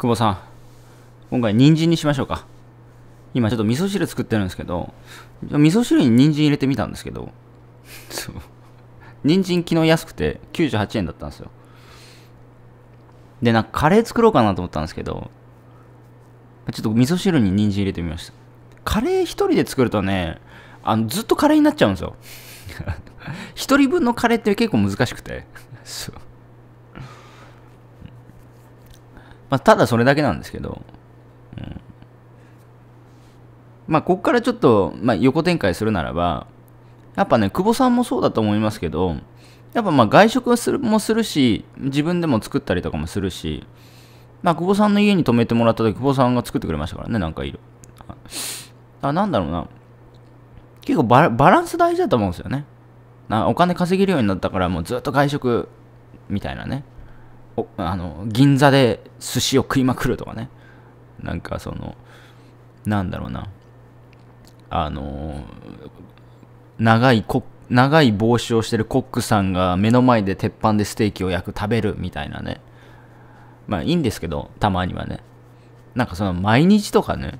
久保さん。今回、人参にしましょうか。今ちょっと味噌汁作ってるんですけど、味噌汁に人参入れてみたんですけど、そう。人参昨日安くて98円だったんですよ。で、なんかカレー作ろうかなと思ったんですけど、ちょっと味噌汁に人参入れてみました。カレー一人で作るとね、あの、ずっとカレーになっちゃうんですよ。一人分のカレーって結構難しくて。そう。まあ、ただそれだけなんですけど、うん、まあ、ここからちょっと、まあ、横展開するならば、やっぱね、久保さんもそうだと思いますけど、やっぱまあ外食するもするし、自分でも作ったりとかもするし、まあ、久保さんの家に泊めてもらった時、久保さんが作ってくれましたからね、なんかいる。あ、なんだろうな。結構バランス大事だと思うんですよね。なお金稼げるようになったから、もうずっと外食みたいなね。あの銀座で寿司を食いまくるとかねなんかそのなんだろうなあの長いコ長い帽子をしてるコックさんが目の前で鉄板でステーキを焼く食べるみたいなねまあいいんですけどたまにはねなんかその毎日とかね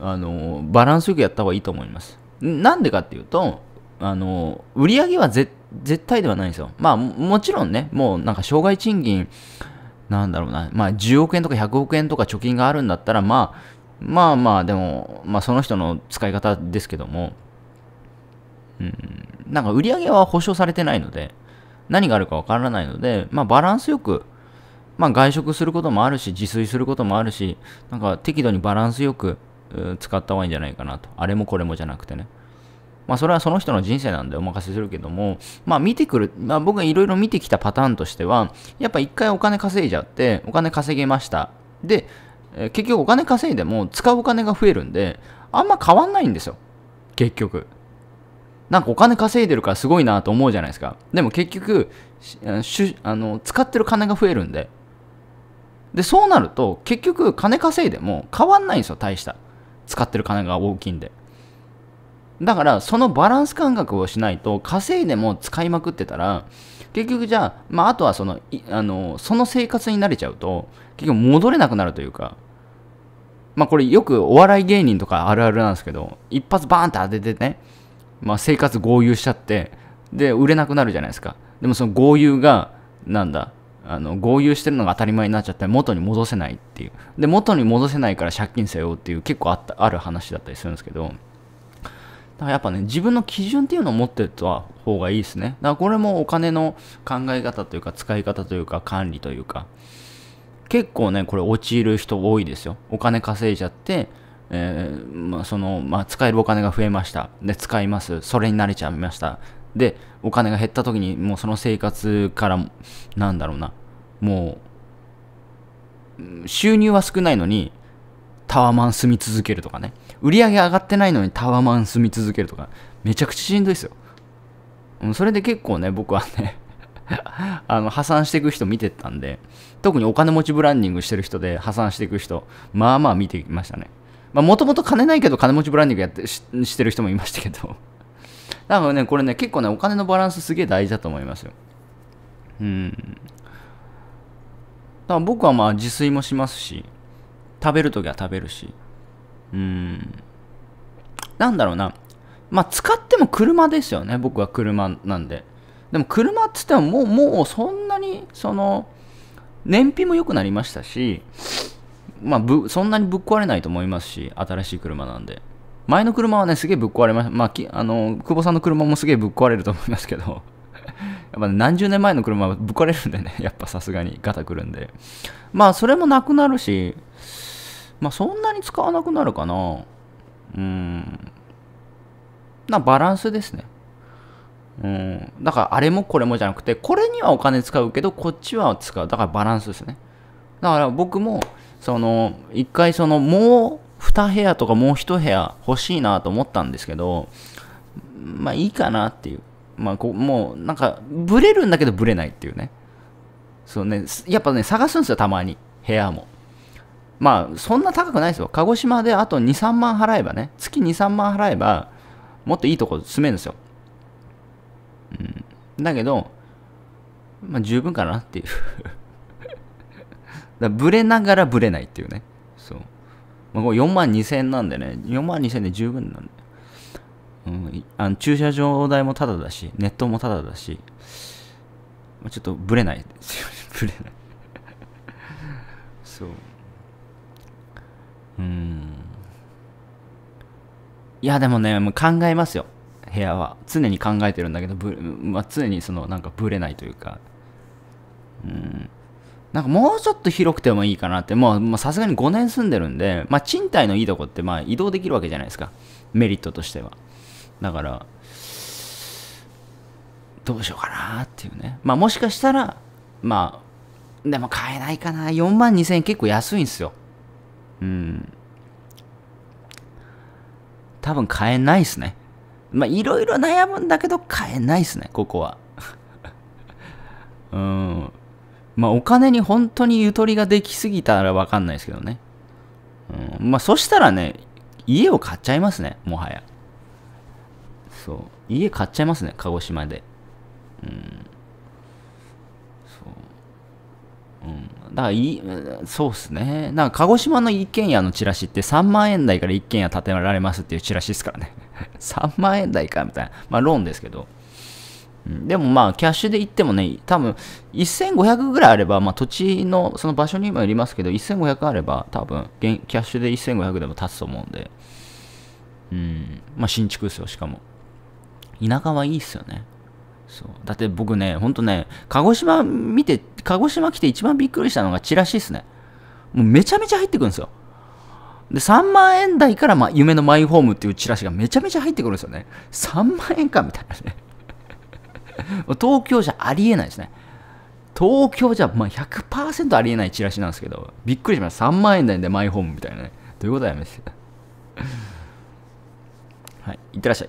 あのバランスよくやった方がいいと思いますなんでかっていうとあの売り上げは絶絶対ではないんですよ。まあ、もちろんね、もうなんか障害賃金、なんだろうな、まあ10億円とか100億円とか貯金があるんだったら、まあ、まあまあ、でも、まあその人の使い方ですけども、うん、なんか売り上げは保証されてないので、何があるかわからないので、まあバランスよく、まあ外食することもあるし、自炊することもあるし、なんか適度にバランスよく使った方がいいんじゃないかなと。あれもこれもじゃなくてね。まあ、それはその人の人生なんでお任せするけども、まあ、見てくる、まあ、僕がいろいろ見てきたパターンとしては、やっぱ一回お金稼いじゃって、お金稼げました。で、え結局お金稼いでも使うお金が増えるんで、あんま変わんないんですよ。結局。なんかお金稼いでるからすごいなと思うじゃないですか。でも結局、あの使ってる金が増えるんで。で、そうなると、結局金稼いでも変わんないんですよ、大した。使ってる金が大きいんで。だからそのバランス感覚をしないと稼いでも使いまくってたら結局じゃあ、まあ、あとはそのあのその生活に慣れちゃうと結局戻れなくなるというかまあこれよくお笑い芸人とかあるあるなんですけど一発バーンって当ててね、まあ、生活合流しちゃってで売れなくなるじゃないですかでもその豪遊がなんだあの豪遊してるのが当たり前になっちゃって元に戻せないっていうで元に戻せないから借金せよっていう結構あったある話だったりするんですけどだからやっぱね、自分の基準っていうのを持ってた方がいいですね。だからこれもお金の考え方というか、使い方というか、管理というか、結構ね、これ陥る人多いですよ。お金稼いじゃって、えー、まあ、その、まあ、使えるお金が増えました。で、使います。それに慣れちゃいました。で、お金が減った時に、もうその生活から、なんだろうな、もう、収入は少ないのに、タワマン住み続けるとかね。売り上げ上がってないのにタワマン住み続けるとか、めちゃくちゃしんどいですよ。うん、それで結構ね、僕はね あの、破産していく人見てたんで、特にお金持ちブランディングしてる人で破産していく人、まあまあ見てきましたね。まあ、もともと金ないけど金持ちブランディングやってししてる人もいましたけどだ からね、これね、結構ね、お金のバランスすげえ大事だと思いますよ。うん。だから僕はまあ自炊もしますし、食べるときは食べるし、うん。なんだろうな。まあ、使っても車ですよね。僕は車なんで。でも車っつってももう、もうそんなに、その、燃費も良くなりましたし、まあ、ぶ、そんなにぶっ壊れないと思いますし、新しい車なんで。前の車はね、すげえぶっ壊れました。まあ、きあの、久保さんの車もすげえぶっ壊れると思いますけど、やっぱ、ね、何十年前の車はぶっ壊れるんでね、やっぱさすがにガタくるんで。まあ、それもなくなるし、まあそんなに使わなくなるかな。うん。な、バランスですね。うん。だからあれもこれもじゃなくて、これにはお金使うけど、こっちは使う。だからバランスですね。だから僕も、その、一回その、もう2部屋とかもう1部屋欲しいなと思ったんですけど、まあいいかなっていう。まあこもうなんか、ブレるんだけどブレないっていうね。そうね、やっぱね、探すんですよ、たまに。部屋も。まあ、そんな高くないですよ。鹿児島であと2、3万払えばね、月2、3万払えば、もっといいとこ住めるんですよ。うん。だけど、まあ、十分かなっていう だブレながらブレないっていうね。そう。まあ、これ4万2千円なんでね、4万2千円で十分なんで。うん、あの駐車場代もタダだし、ネットもタダだし、まあ、ちょっとブレないですよ。ブレないそう。うんいやでもねもう考えますよ部屋は常に考えてるんだけどぶ、まあ、常にそのなんかブレないというかうんなんかもうちょっと広くてもいいかなって、もうさすがに5年住んでるんで、まあ、賃貸のいいとこってまあ移動できるわけじゃないですか、メリットとしては。だから、どうしようかなっていうね。まあ、もしかしたら、まあ、でも買えないかな、4万2000円結構安いんですよ。うん。多分買えないっすね。まあ、いろいろ悩むんだけど買えないっすね、ここは。うん。まあ、お金に本当にゆとりができすぎたらわかんないですけどね。うん、まあ、そしたらね、家を買っちゃいますね、もはや。そう。家買っちゃいますね、鹿児島で。うん。だからいい、そうっすね。なんか鹿児島の一軒家のチラシって3万円台から一軒家建てられますっていうチラシですからね。3 万円台かみたいな。まあローンですけど。でもまあキャッシュで言ってもね、多分1500ぐらいあれば、まあ土地のその場所にもよりますけど、1500あれば多分キャッシュで1500でも立つと思うんで。うん。まあ新築ですよ、しかも。田舎はいいっすよね。そうだって僕ね、本当ね、鹿児島見て、鹿児島来て一番びっくりしたのがチラシですね。もうめちゃめちゃ入ってくるんですよ。で、3万円台から、ま、夢のマイホームっていうチラシがめちゃめちゃ入ってくるんですよね。3万円かみたいなね。東京じゃありえないですね。東京じゃ、まあ100、100%ありえないチラシなんですけど、びっくりしました。3万円台でマイホームみたいなね。どういうことやめて。はい、いってらっしゃい。